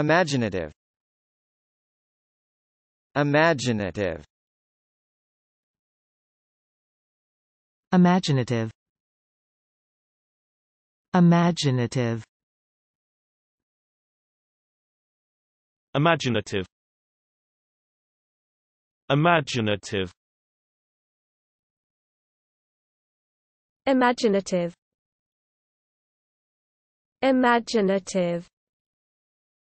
Imaginative Imaginative Imaginative Imaginative Imaginative Imaginative Imaginative Imaginative